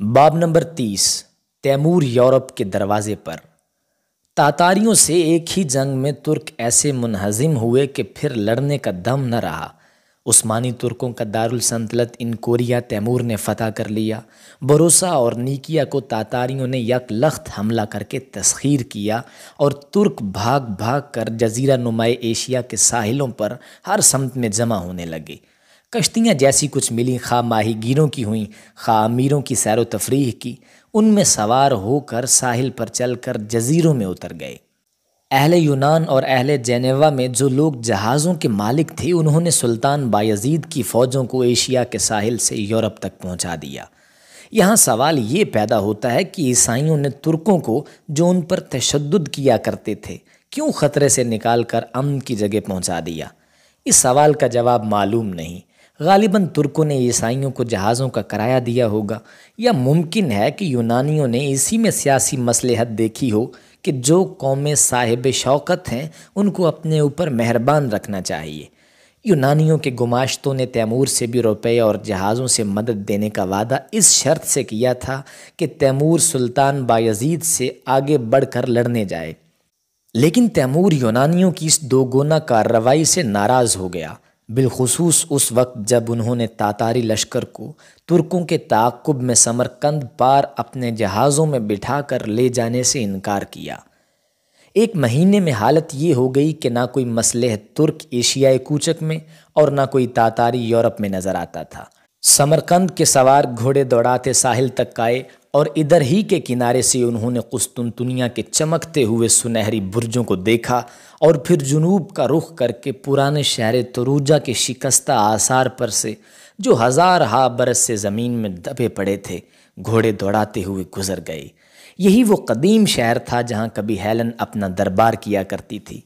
बाब नंबर तीस तैमूर यूरोप के दरवाजे पर तातारियों से एक ही जंग में तुर्क ऐसे मुनहजिम हुए कि फिर लड़ने का दम न रहा उस्मानी तुर्कों का दारुल संतलत इन कोरिया तैमूर ने फतह कर लिया भरोसा और नीकिया को तातारियों ने यकलख्त हमला करके तस्खीर किया और तुर्क भाग भाग कर जजीरा नुमाए एशिया के साहिलों पर हर समत में जमा होने लगे कश्तियाँ जैसी कुछ मिली खा माही गिरों की हुई खा अमीरों की सैर तफरीह की उनमें सवार होकर साहिल पर चलकर जजीरों में उतर गए अहले यूनान और अहले जेनेवा में जो लोग जहाज़ों के मालिक थे उन्होंने सुल्तान बायजीद की फ़ौजों को एशिया के साहिल से यूरोप तक पहुंचा दिया यहाँ सवाल ये पैदा होता है कि ईसाइयों ने तुर्कों को जो उन पर तशद किया करते थे क्यों ख़तरे से निकाल कर अमन की जगह पहुँचा दिया इस सवाल का जवाब मालूम नहीं गालिबा तुर्कों ने ईसाइयों को जहाज़ों का किराया दिया होगा या मुमकिन है कि यूनानियों ने इसी में सियासी मसलहत देखी हो कि जो कौमें साहिब शौकत हैं उनको अपने ऊपर मेहरबान रखना चाहिए यूनानियों के गुमाश्तों ने तैमूर से भी रुपये और जहाज़ों से मदद देने का वादा इस शर्त से किया था कि तैमूर सुल्तान बायजीद से आगे बढ़कर लड़ने जाए लेकिन तैमूर यूनानियों की इस दोगुना कार्रवाई से नाराज़ हो गया बिलखसूस उस वक्त जब उन्होंने तातारी लश्कर को तुर्कों के ताकुब में समरकंद पार अपने जहाज़ों में बिठा कर ले जाने से इनकार किया एक महीने में हालत ये हो गई कि ना कोई मसलह तुर्क एशियाई कूचक में और ना कोई तातारी यूरोप में नज़र आता था समरकंद के सवार घोड़े दौड़ाते साहिल तक आए और इधर ही के किनारे से उन्होंने कुस्तुनतुनिया के चमकते हुए सुनहरी बुर्जों को देखा और फिर जुनूब का रुख करके पुराने शहर तरूजा के शिकस्ता आसार पर से जो हज़ार हा बरस से ज़मीन में दबे पड़े थे घोड़े दौड़ाते हुए गुजर गए यही वो कदीम शहर था जहाँ कभी हेलन अपना दरबार किया करती थी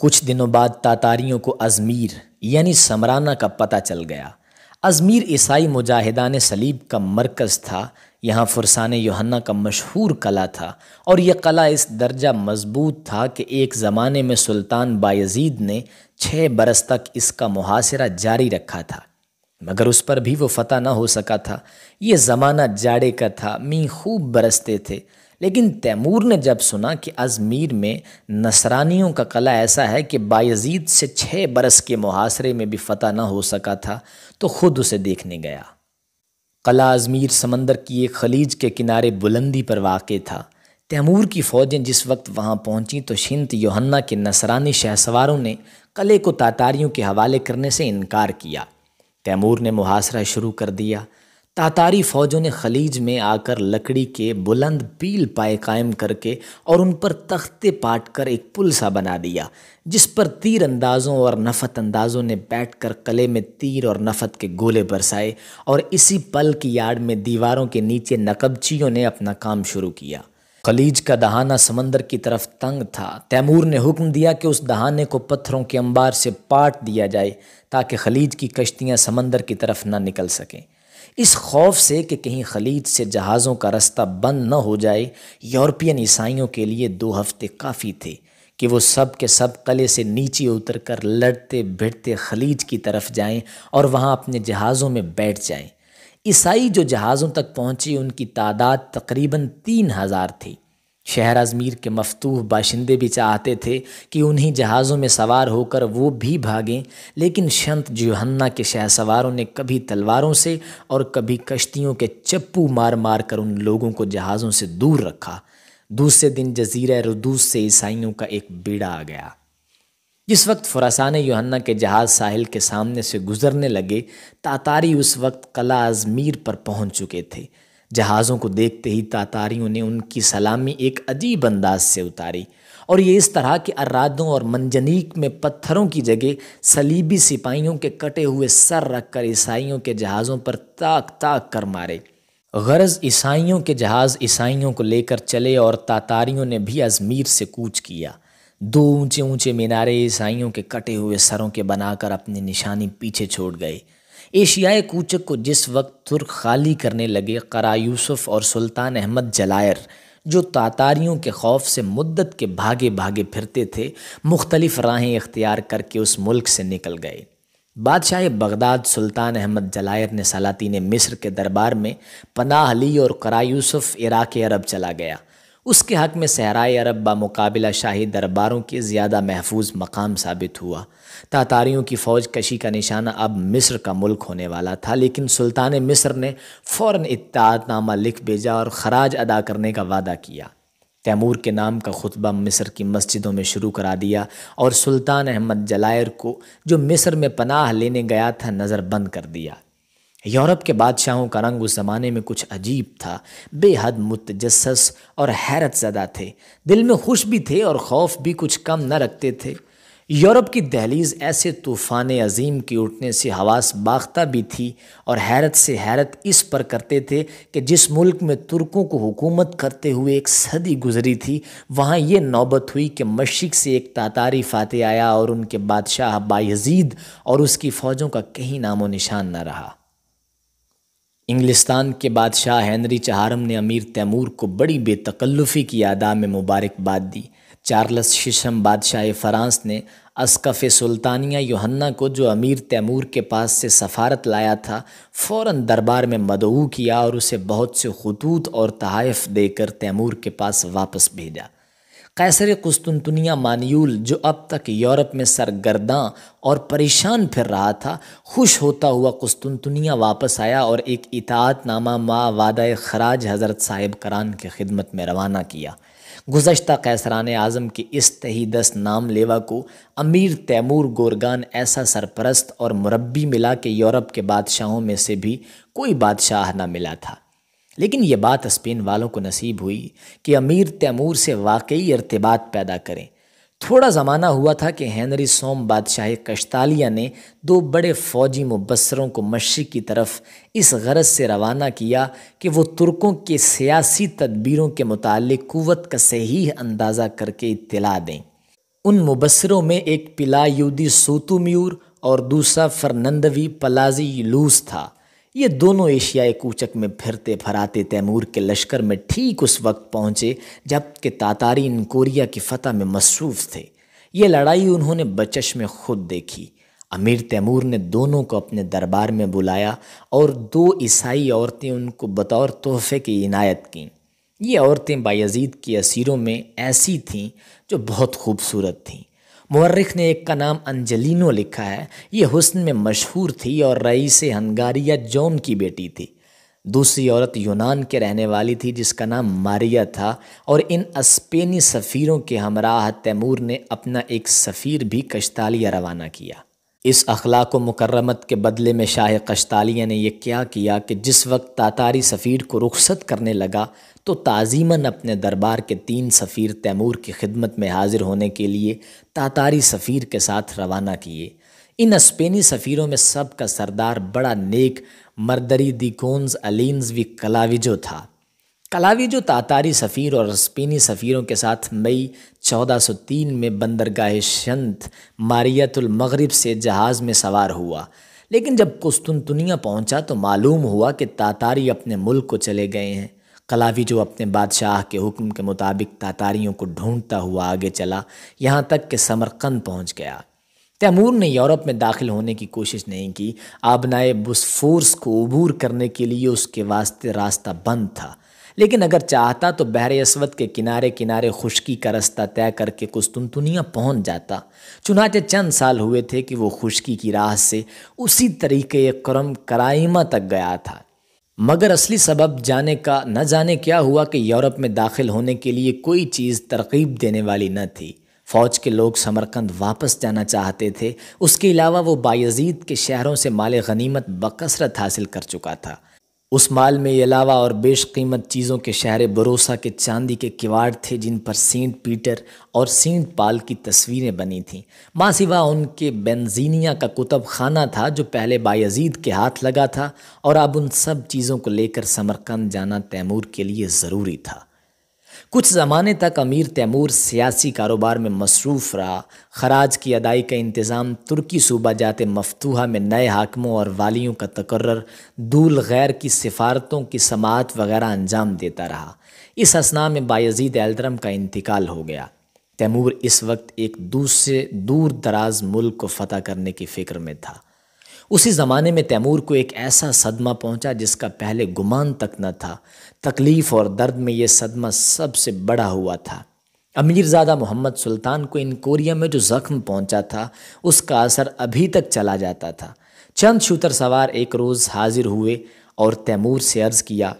कुछ दिनों बाद तातारियों को अजमीर यानी समराना का पता चल गया अजमीर ईसाई मुजाहिदान सलीब का मरकज़ था यहाँ फुरसान योहन्ना का मशहूर कला था और यह कला इस दर्जा मजबूत था कि एक ज़माने में सुल्तान बायजीद ने छः बरस तक इसका मुहासरा जारी रखा था मगर उस पर भी वो फतह ना हो सका था ये ज़माना जाड़े का था मी खूब बरसते थे लेकिन तैमूर ने जब सुना कि अजमीर में नसरानियों का कला ऐसा है कि बायजीद से छः बरस के मुहासरे में भी फतह ना हो सका था तो ख़ुद उसे देखने गया कला अजमीर समंदर की एक खलीज के किनारे बुलंदी पर वाक़ था तैमूर की फ़ौजें जिस वक्त वहाँ पहुँची तो शिंत योहन्ना के नसरानी शहसवारों ने कले को तातारियों के हवाले करने से इनकार किया तैमूर ने मुहासरा शुरू कर दिया तातारी फौजों ने खलीज में आकर लकड़ी के बुलंद पील पाए कायम करके और उन पर तख्ते पाट कर एक पुल सा बना दिया जिस पर तीर अंदाज़ों और नफ़त अंदाज़ों ने बैठ कर कले में तीर और नफ़त के गोले बरसाए और इसी पल की याड में दीवारों के नीचे नकबचियों ने अपना काम शुरू किया खलीज का दहाना समंदर की तरफ तंग था तैमूर ने हुक्म दिया कि उस दहाने को पत्थरों के अंबार से पाट दिया जाए ताकि खलीज की कश्तियां समंदर की तरफ ना निकल सकें इस खौफ से कि कहीं खलीज से जहाज़ों का रास्ता बंद न हो जाए यूरोपियन ईसाइयों के लिए दो हफ्ते काफ़ी थे कि वो सब के सब कले से नीचे उतरकर लड़ते भिड़ते खलीज की तरफ जाएं और वहाँ अपने जहाज़ों में बैठ जाएं। ईसाई जो जहाज़ों तक पहुँचे उनकी तादाद तकरीबन तीन हज़ार थी शहर अजमीर के मफतूह बाशिंदे भी चाहते थे कि उन्हीं जहाज़ों में सवार होकर वो भी भागें लेकिन शंत जोहन्ना के शह सवारों ने कभी तलवारों से और कभी कश्तियों के चप्पू मार मार कर उन लोगों को जहाज़ों से दूर रखा दूसरे दिन जजीरा रदूस से ईसाइयों का एक बेड़ा आ गया जिस वक्त फुरासान योहन्ना के जहाज़ साहिल के सामने से गुजरने लगे तातारी उस वक्त कला अजमीर पर पहुंच चुके थे जहाज़ों को देखते ही तातारियों ने उनकी सलामी एक अजीब अंदाज से उतारी और ये इस तरह के अर्रादों और मंजनीक में पत्थरों की जगह सलीबी सिपाहियों के कटे हुए सर रखकर ईसाइयों के जहाज़ों पर ताक ताक कर मारे गरज ईसाइयों के जहाज़ ईसाइयों को लेकर चले और तातारियों ने भी अजमीर से कूच किया दो ऊंचे ऊंचे मीनारे ईसाइयों के कटे हुए सरों के बनाकर अपनी निशानी पीछे छोड़ गए एशियाई कूचक को जिस वक्त तुर्क खाली करने लगे करा यूसुफ और सुल्तान अहमद जलायर जो तातारियों के खौफ से मुद्दत के भागे भागे फिरते थे मुख्तलिफ राहें इख्तियार करके उस मुल्क से निकल गए बादशाह बगदाद सुल्तान अहमद जलायर ने सलातीन मिस्र के दरबार में पनाह ली और करा यूसुफ इराक अरब चला गया उसके हक में सहराए अरब बामुकाबला शाही दरबारों के ज़्यादा महफूज मकाम साबित हुआ तातारियों की फ़ौज कशी का निशाना अब मिस्र का मुल्क होने वाला था लेकिन सुल्तान मिस्र ने फ़ौर इतनामा लिख भेजा और ख़राज अदा करने का वादा किया तैमूर के नाम का खुतबा मिस्र की मस्जिदों में शुरू करा दिया और सुल्तान अहमद जलायर को जो मिस्र में पनाह लेने गया था नज़रबंद कर दिया यूरोप के बादशाहों का रंग उस ज़माने में कुछ अजीब था बेहद मुतजस और हैरत ज़दा थे दिल में खुश भी थे और खौफ भी कुछ कम न रखते थे यूरोप की दहलीज ऐसे तूफ़ान अजीम के उठने से हवास बाख्ता भी थी और हैरत से हैरत इस पर करते थे कि जिस मुल्क में तुर्कों को हुकूमत करते हुए एक सदी गुजरी थी वहाँ ये नौबत हुई कि मशरक़ से एक तातारी फ़ातह आया और उनके बादशाह बायजीद और उसकी फ़ौजों का कहीं नामो निशान न रहा इंग्लिस्तान के बादशाह हैंनरी चहारम ने अमीर तैमूर को बड़ी बेतकल्लफ़ी की यादा में मुबारकबाद दी चार्लस शीशम बादशाह फ़्रांस ने असकफ़ सुल्तानिया योहन्ना को जो अमीर तैमूर के पास से सफारत लाया था फ़ौर दरबार में मदऊ किया और उसे बहुत से खतूत और तहफ़ देकर तैमूर के पास वापस भेजा कैसर कुस्तुनतुनिया मान्यूल जो अब तक यूरोप में सरगर्दा और परेशान फिर रहा था खुश होता हुआ कुस्तुनतुनिया वापस आया और एक इतात नामा मा वादा खराज हज़रत साहिब करान की खिदमत में रवाना किया गुजशत कैसरान आज़म के इस दस नाम लेवा को अमीर तैमूर गोरगान ऐसा सरपरस्त और मुरबी मिला कि यूरोप के बादशाहों में से भी कोई बादशाह ना मिला था लेकिन ये बात स्पेन वालों को नसीब हुई कि अमीर तैमूर से वाकई इरतबात पैदा करें थोड़ा ज़माना हुआ था कि हैनरी सोम बादशाह कश्तालिया ने दो बड़े फ़ौजी मुबसरों को मशरक़ की तरफ इस गरज से रवाना किया कि वो तुर्कों के सियासी तदबीरों के मुतल क़वत का सही अंदाज़ा करके इतला दें उन मुबसरों में एक पिलायूदी सोतुम्यूर और दूसरा फर्नंदवी पलाजी लूस था ये दोनों एशियाई कूचक में फिरते फराते तैमूर के लश्कर में ठीक उस वक्त पहुँचे जबकि तातारी इन कोरिया की फतह में मसरूफ़ थे ये लड़ाई उन्होंने बचश में खुद देखी अमीर तैमूर ने दोनों को अपने दरबार में बुलाया और दो ईसाई औरतें उनको बतौर तोहफे की इनायत कें ये औरतें बायजीद की असीरों में ऐसी थीं जो बहुत खूबसूरत थीं मर्रख ने एक का नाम अंजलिनो लिखा है ये हुस्न में मशहूर थी और रईस हंगारिया जॉन की बेटी थी दूसरी औरत यूनान के रहने वाली थी जिसका नाम मारिया था और इन स्पेनी सफ़ीरों के हमराह तैमूर ने अपना एक सफ़ीर भी कश्तालिया रवाना किया इस अखलाक व के बदले में शाह कश्तालिया ने यह क्या किया कि जिस वक्त तातारी सफ़ीर को रुखसत करने लगा तो ताज़ीमन अपने दरबार के तीन सफ़ीर तैमूर की खिदमत में हाजिर होने के लिए तातारी सफ़ीर के साथ रवाना किए इन स्पेनी सफ़ीरों में सब का सरदार बड़ा नेक मरदरी दिकोन्स अलीन्स वी कलाविजो था कलावी जो तातारी सफ़ीर और स्पेनी सफ़ीरों के साथ मई 1403 में बंदरगाह शंत मारियतुल मगरिब से जहाज़ में सवार हुआ लेकिन जब कुस्तुनतुनिया पहुंचा तो मालूम हुआ कि तातारी अपने मुल्क को चले गए हैं कलावी जो अपने बादशाह के हुक्म के मुताबिक तातारियों को ढूंढता हुआ आगे चला यहाँ तक कि समरकंद पहुँच गया तैमूर ने यूरोप में दाखिल होने की कोशिश नहीं की आबनाए बुसफोर्स को अबूर करने के लिए उसके वास्ते रास्ता बंद था लेकिन अगर चाहता तो बहर असवद के किनारे किनारे खुशकी का रास्ता तय करके तुनतुनिया पहुँच जाता चुनाचे चंद साल हुए थे कि वो खुशकी की राह से उसी तरीके क्रम कराइमा तक गया था मगर असली सबब जाने का न जाने क्या हुआ कि यूरोप में दाखिल होने के लिए कोई चीज़ तरकीब देने वाली न थी फ़ौज के लोग समरकंद वापस जाना चाहते थे उसके अलावा वो बायजीद के शहरों से माल गनीमत बकसरत हासिल कर चुका था उस माल में अलावा और बेशकीमत चीज़ों के शहर बरोसा के चांदी के किवाड़ थे जिन पर सेंट पीटर और सेंट पाल की तस्वीरें बनी थीं माँ सिवा उनके बेंजीनिया का कुतब खाना था जो पहले बायजीद के हाथ लगा था और अब उन सब चीज़ों को लेकर समरकंद जाना तैमूर के लिए ज़रूरी था कुछ ज़माने तक अमीर तैमूर सियासी कारोबार में मसरूफ़ रहा खराज की अदाई का इंतज़ाम तुर्की सूबा जात मफतूहा में नए हाकमों और वालियों का तकर्र दूल गैर की सिफारतों की समात वगैरह अंजाम देता रहा इस असना में बायजीद एल्द्रम का इंतकाल हो गया तैमूर इस वक्त एक दूसरे दूर दराज मुल्क को फतह करने की फ़िक्र में था उसी ज़माने में तैमूर को एक ऐसा सदमा पहुंचा जिसका पहले गुमान तक न था तकलीफ़ और दर्द में यह सदमा सबसे बड़ा हुआ था अमीरज़ादा मोहम्मद सुल्तान को इन कोरिया में जो ज़ख्म पहुंचा था उसका असर अभी तक चला जाता था चंद शूतर सवार एक रोज़ हाजिर हुए और तैमूर से अर्ज़ किया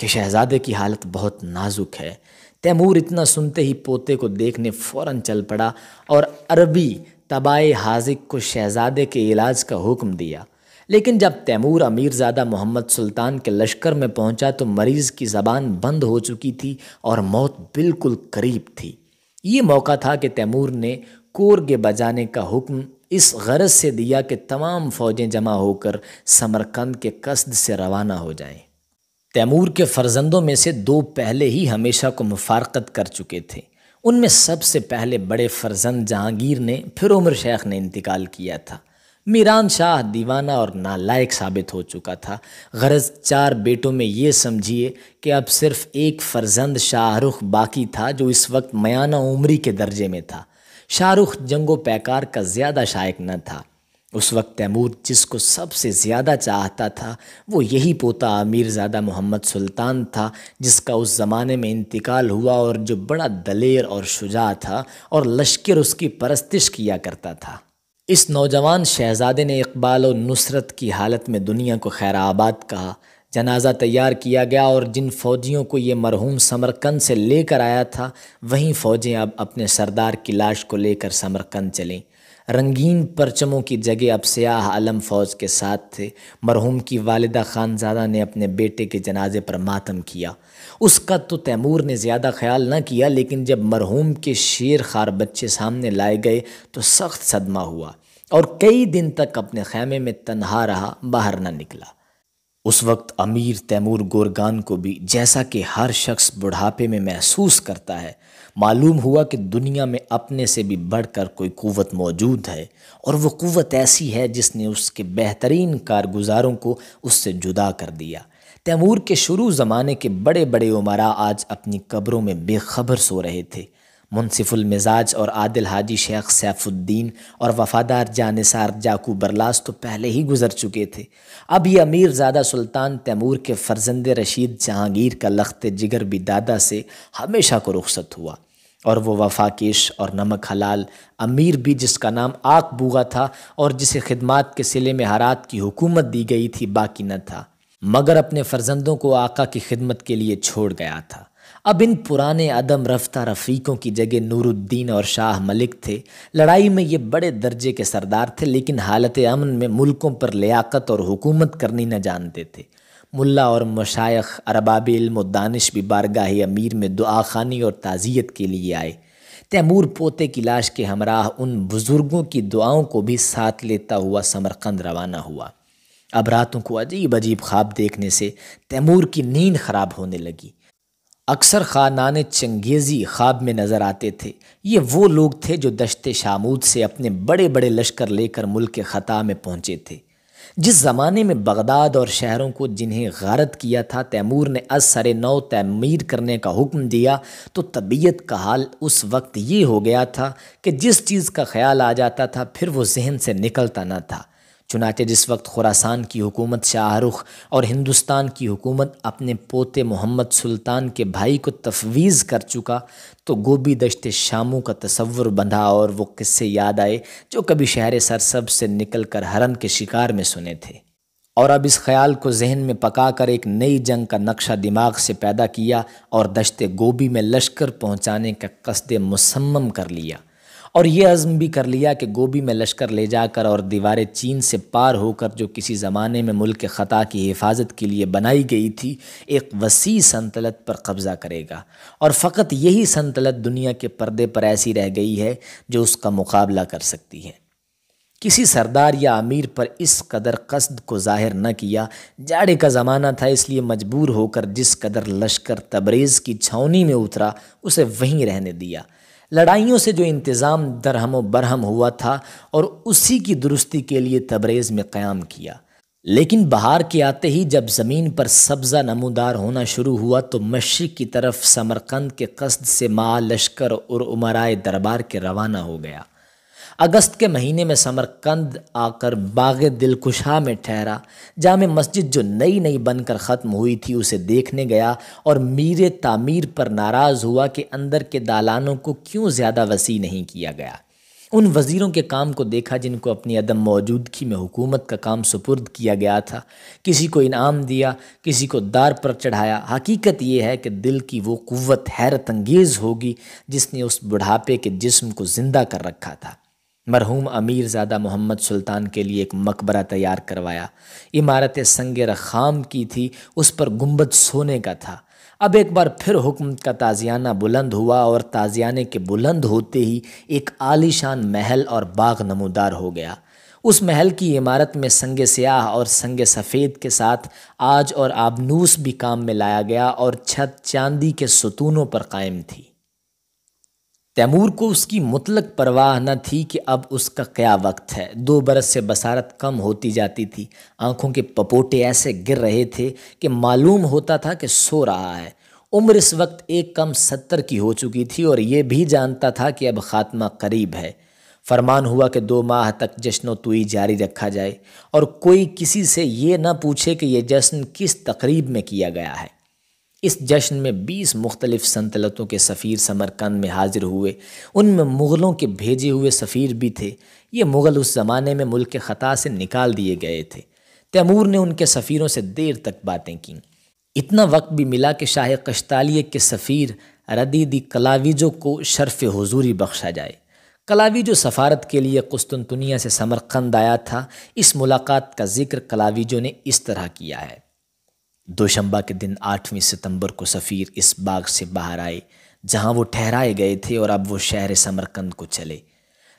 कि शहज़ादे की हालत बहुत नाजुक है तैमूर इतना सुनते ही पोते को देखने फ़ौरन चल पड़ा और अरबी तबाह हाजिक को शहजादे के इलाज का हुक्म दिया लेकिन जब तैमूर अमीरज़ादा मोहम्मद सुल्तान के लश्कर में पहुंचा तो मरीज़ की ज़बान बंद हो चुकी थी और मौत बिल्कुल करीब थी ये मौका था कि तैमूर ने कोरगे बजाने का हुक्म इस गरज से दिया कि तमाम फ़ौजें जमा होकर समरकंद के कस्द से रवाना हो जाएं। तैमूर के फर्जंदों में से दो पहले ही हमेशा को मुफारकत कर चुके थे उनमें सबसे पहले बड़े फर्जंद जहांगीर ने फिर उमर शेख ने इंतकाल किया था मीरान शाह दीवाना और नालायक साबित हो चुका था गरज चार बेटों में ये समझिए कि अब सिर्फ एक फर्जंद शाहरुख बाकी था जो इस वक्त मयाना उमरी के दर्जे में था शाहरुख जंगो पैकार का ज़्यादा शायक न था उस वक्त तैमूर जिसको सबसे ज़्यादा चाहता था वो यही पोता अमीरज़ादा मोहम्मद सुल्तान था जिसका उस ज़माने में इंतकाल हुआ और जो बड़ा दलेर और शुजा था और लश्कर उसकी परस्तिश किया करता था इस नौजवान शहज़ादे ने इकबाल और नुसरत की हालत में दुनिया को खैर आबाद कहा जनाजा तैयार किया गया और जिन फ़ौजियों को ये मरहूम समरकंद से लेकर आया था वहीं फ़ौजें अब अपने सरदार की लाश को लेकर समरकंद चलें रंगीन परचमों की जगह अब सयाह आलम फौज के साथ थे मरहूम की वालदा खानजादा ने अपने बेटे के जनाजे पर मातम किया उसका तो तैमूर ने ज़्यादा ख्याल ना किया लेकिन जब मरहूम के शेर खार बच्चे सामने लाए गए तो सख्त सदमा हुआ और कई दिन तक अपने खैमे में तनहा रहा बाहर न निकला उस वक्त अमीर तैमूर गोरगान को भी जैसा कि हर शख्स बुढ़ापे में महसूस करता है मालूम हुआ कि दुनिया में अपने से भी बढ़कर कोई क़वत मौजूद है और वो क़वत ऐसी है जिसने उसके बेहतरीन कारगुजारों को उससे जुदा कर दिया तैमूर के शुरू ज़माने के बड़े बड़े उमरा आज अपनी कब्रों में बेखबर सो रहे थे मुनसिफुल मिजाज और आदिल हाजी शेख सैफुद्दीन और वफादार जानसार जाकू बरलास तो पहले ही गुजर चुके थे अब ये अमीर ज़्यादा सुल्तान तैमूर के फर्जंद रशीद जहांगीर का लख्त जिगर भी दादा से हमेशा को रुखसत हुआ और वो वफाकेश और नमक हलाल अमीर भी जिसका नाम आक बूगा था और जिसे खदमात के सिले में हरात की हुकूमत दी गई थी बाकी न था मगर अपने फर्जंदों को आका की खिदमत के लिए छोड़ गया था अब इन पुराने अदम रफ्ता रफ़ीकों की जगह नूरुद्दीन और शाह मलिक थे लड़ाई में ये बड़े दर्जे के सरदार थे लेकिन हालत अमन में मुल्कों पर लियाकत और हुकूमत करनी न जानते थे मुल्ला और मशाइख अरबाब इल्म दानिश भी बारगाह अमीर में दुआ खानी और ताज़ियत के लिए आए तैमूर पोते की लाश के हमराह उन बुज़ुर्गों की दुआओं को भी साथ लेता हुआ समरकंद रवाना हुआ अब रातों को अजीब अजीब ख्वाब देखने से तैमूर की नींद ख़राब होने लगी अक्सर ख़ानान चंगेज़ी ख्वाब में नज़र आते थे ये वो लोग थे जो दशत शामूद से अपने बड़े बड़े लश्कर लेकर मुल्क के ख़ता में पहुँचे थे जिस ज़माने में बगदाद और शहरों को जिन्हें गारत किया था तैमूर ने अज सर नौ तैमीर करने का हुक्म दिया तो तबीयत का हाल उस वक्त ये हो गया था कि जिस चीज़ का ख्याल आ जाता था फिर वो जहन से निकलता ना था चुनाचे जिस वक्त खुरासान की हुकूमत शाहरुख और हिंदुस्तान की हुकूमत अपने पोते मोहम्मद सुल्तान के भाई को तफवीज़ कर चुका तो गोभी दशत शामों का तस्वुर बंधा और वो किस्से याद आए जो कभी शहर सरसब से निकल कर हरन के शिकार में सुने थे और अब इस ख्याल को जहन में पकाकर एक नई जंग का नक्शा दिमाग से पैदा किया और दशत गोभी में लश्कर पहुँचाने का कसद मुसम्म कर लिया और ये अज़म भी कर लिया कि गोभी में लश्कर ले जाकर और दीवारें चीन से पार होकर जो किसी ज़माने में मुल्क ख़ता की हिफाजत के लिए बनाई गई थी एक वसी संतलत पर कब्ज़ा करेगा और फ़कत यही संतलत दुनिया के पर्दे पर ऐसी रह गई है जो उसका मुकाबला कर सकती है किसी सरदार या अमीर पर इस कदर कसद को जाहिर न किया जाड़े का ज़माना था इसलिए मजबूर होकर जिस कदर लश्कर तबरेज़ की छावनी में उतरा उसे वहीं रहने दिया लड़ाइयों से जो इंतज़ाम दरहम बरहम हुआ था और उसी की दुरुस्ती के लिए तबरेज़ में क़्याम किया लेकिन बहार के आते ही जब ज़मीन पर सब्ज़ा नमोदार होना शुरू हुआ तो मशरक़ की तरफ समरकंद के कस्द से माँ लश्कर और उमराए दरबार के रवाना हो गया अगस्त के महीने में समरकंद आकर बाग दिलकुशा में ठहरा जाम मस्जिद जो नई नई बनकर ख़त्म हुई थी उसे देखने गया और मीर तामीर पर नाराज़ हुआ कि अंदर के दालानों को क्यों ज़्यादा वसी नहीं किया गया उन वज़ीरों के काम को देखा जिनको अपनी अदम मौजूदगी में हुकूमत का काम सुपुर्द किया गया था किसी को इनाम दिया किसी को दार पर चढ़ाया हकीकत यह है कि दिल की वो क़वत हैरत अंगेज़ होगी जिसने उस बुढ़ापे के जिस्म को ज़िंदा कर रखा था मरहूम अमीर ज़्यादा मोहम्मद सुल्तान के लिए एक मकबरा तैयार करवाया इमारत संग रखाम की थी उस पर गुम्बद सोने का था अब एक बार फिर हुक्म का ताजियाना बुलंद हुआ और ताजियाने के बुलंद होते ही एक आलीशान महल और बाग नमोदार हो गया उस महल की इमारत में संग स्याह और संग सफ़ेद के साथ आज और आबनूस भी काम में लाया गया और छत चांदी के सतूनों पर कायम थी तैमूर को उसकी मुतलक परवाह न थी कि अब उसका क्या वक्त है दो बरस से बसारत कम होती जाती थी आंखों के पपोटे ऐसे गिर रहे थे कि मालूम होता था कि सो रहा है उम्र इस वक्त एक कम सत्तर की हो चुकी थी और ये भी जानता था कि अब ख़ात्मा करीब है फरमान हुआ कि दो माह तक जश्न तुई जारी रखा जाए और कोई किसी से ये न पूछे कि यह जश्न किस तकरीब में किया गया है इस जश्न में 20 मुख्तलिफ सनतलतों के सफ़ीर समरकंद में हाजिर हुए उनमें मुग़लों के भेजे हुए सफ़ीर भी थे ये मुग़ल उस ज़माने में मुल्क के ख़ता से निकाल दिए गए थे तैमूर ने उनके सफ़ीरों से देर तक बातें की इतना वक्त भी मिला कि शाह कश्तालिय के सफ़ीर रदीदी कलावीजो को शर्फ हजूरी बख्शा जाए कलावीजो सफारत के लिए कुस्तुनतुनिया से समरकंद आया था इस मुलाकात का जिक्र कलावीजो ने इस तरह किया है दोशंबा के दिन आठवीं सितंबर को सफ़ीर इस बाग से बाहर आए जहां वो ठहराए गए थे और अब वो शहर समरकंद को चले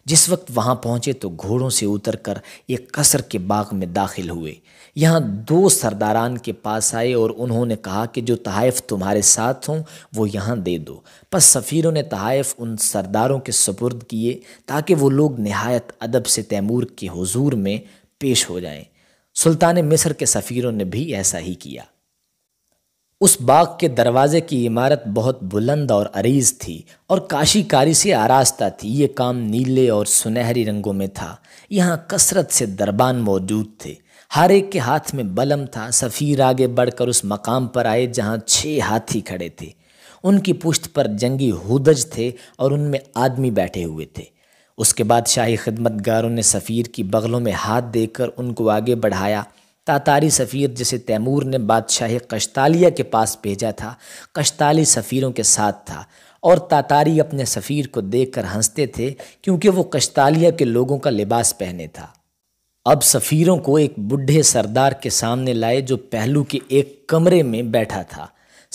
जिस वक्त वहां पहुंचे तो घोड़ों से उतरकर एक कसर के बाग में दाखिल हुए यहाँ दो सरदारान के पास आए और उन्होंने कहा कि जो तहफ़ तुम्हारे साथ हों वो यहाँ दे दो बस सफ़ीरों ने तहफ़ उन सरदारों के सपुर्द किए ताकि वो लोग नहायत अदब से तैमूर के हजूर में पेश हो जाएँ सुल्तान मिस्र के सफ़ीरों ने भी ऐसा ही किया उस बाग के दरवाजे की इमारत बहुत बुलंद और अरीज थी और काशीकारी से आरास्ता थी ये काम नीले और सुनहरी रंगों में था यहाँ कसरत से दरबान मौजूद थे हर एक के हाथ में बलम था सफ़ीर आगे बढ़कर उस मकाम पर आए जहाँ छः हाथी खड़े थे उनकी पुश्त पर जंगी हुदज थे और उनमें आदमी बैठे हुए थे उसके बाद शाही खिदमतगारों ने सफ़ीर की बगलों में हाथ देकर उनको आगे बढ़ाया तातारी सफ़ीर जिसे तैमूर ने बादशाह कश्तालिया के पास भेजा था कश्ताली सफ़ीरों के साथ था और तातारी अपने सफ़ीर को देखकर हंसते थे क्योंकि वो कश्तालिया के लोगों का लिबास पहने था अब सफ़ीरों को एक बुढ़े सरदार के सामने लाए जो पहलू के एक कमरे में बैठा था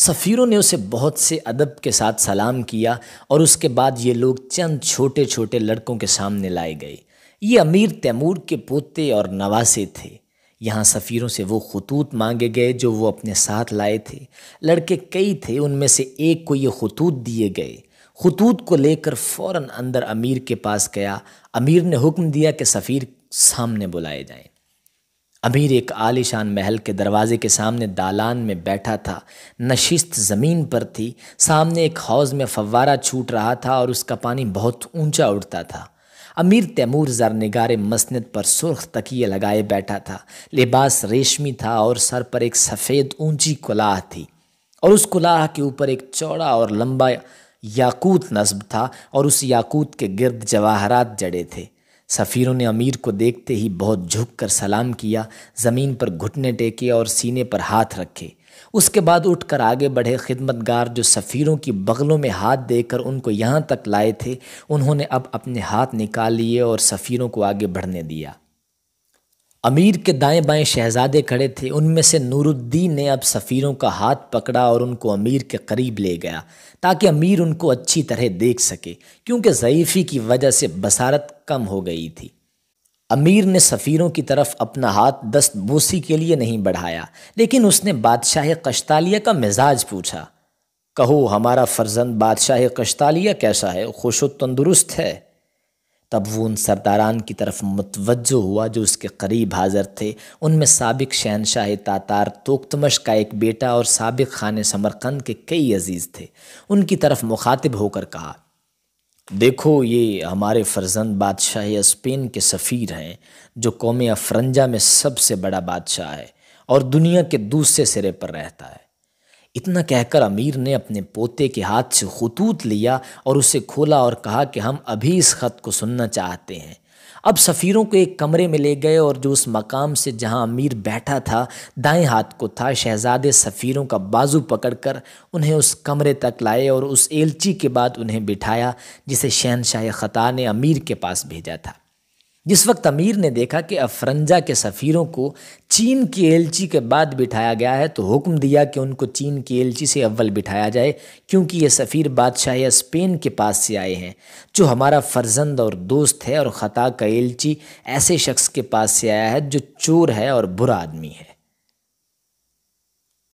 सफ़ीरों ने उसे बहुत से अदब के साथ सलाम किया और उसके बाद ये लोग चंद छोटे छोटे लड़कों के सामने लाए गए ये अमीर तैमूर के पोते और नवासे थे यहाँ सफ़ीरों से वो खतूत मांगे गए जो वो अपने साथ लाए थे लड़के कई थे उनमें से एक को ये खतूत दिए गए खतूत को लेकर फ़ौर अंदर अमीर के पास गया अमीर ने हुक्म दिया कि सफ़ीर सामने बुलाए जाएं अमीर एक आलिशान महल के दरवाजे के सामने दालान में बैठा था नशिस्त ज़मीन पर थी सामने एक हौज़ में फव्वारा छूट रहा था और उसका पानी बहुत ऊंचा उड़ता था अमीर तैमूर जर जरनगार मसनत पर सुर्ख तकिए लगाए बैठा था लिबास रेशमी था और सर पर एक सफ़ेद ऊंची कुलाह थी और उस कुलाह के ऊपर एक चौड़ा और लंबा याकूत नस्ब था और उस याकूत के गर्द जवाहरात जड़े थे सफ़ीरों ने अमीर को देखते ही बहुत झुक कर सलाम किया ज़मीन पर घुटने टेके और सीने पर हाथ रखे उसके बाद उठकर आगे बढ़े खिदमतगार जो सफ़ीरों की बगलों में हाथ देकर उनको यहाँ तक लाए थे उन्होंने अब अपने हाथ निकाल लिए और सफ़ीरों को आगे बढ़ने दिया अमीर के दाएं बाएं शहजादे खड़े थे उनमें से नूरुद्दीन ने अब सफ़ीरों का हाथ पकड़ा और उनको अमीर के करीब ले गया ताकि अमीर उनको अच्छी तरह देख सके क्योंकि ज़यीफ़ी की वजह से बसारत कम हो गई थी अमीर ने सफ़ीरों की तरफ अपना हाथ दस्त बूसी के लिए नहीं बढ़ाया लेकिन उसने बादशाह कश्तालिया का मिजाज पूछा कहो हमारा फर्जंद बादशाह कश्तालिया कैसा है खुश व तंदुरुस्त है तब वो उन सरदारान की तरफ मुतवजो हुआ जो उसके करीब हाजिर थे उनमें सबक शहनशाह तातार तोकतमश का एक बेटा और सबक खान समरकंद के कई अजीज़ थे उनकी तरफ मुखातिब होकर कहा देखो ये हमारे फर्जंद बादशाह स्पेन के सफ़ीर हैं जो कौम अफरंजा में सबसे बड़ा बादशाह है और दुनिया के दूसरे सिरे पर रहता है इतना कहकर अमीर ने अपने पोते के हाथ से खतूत लिया और उसे खोला और कहा कि हम अभी इस ख़त को सुनना चाहते हैं अब सफ़ीरों को एक कमरे में ले गए और जो उस मकाम से जहां अमीर बैठा था दाएं हाथ को था शहजादे सफ़ीरों का बाजू पकड़कर उन्हें उस कमरे तक लाए और उस एलची के बाद उन्हें बिठाया जिसे शहनशाह ख़ता ने अमीर के पास भेजा था जिस वक्त अमीर ने देखा कि अफरंजा के सफ़ीरों को चीन की एलची के बाद बिठाया गया है तो हुक्म दिया कि उनको चीन की एलची से अव्वल बिठाया जाए क्योंकि ये सफ़ीर बादशाह स्पेन के पास से आए हैं जो हमारा फर्जंद और दोस्त है और ख़ता का एलची ऐसे शख्स के पास से आया है जो चोर है और बुरा आदमी है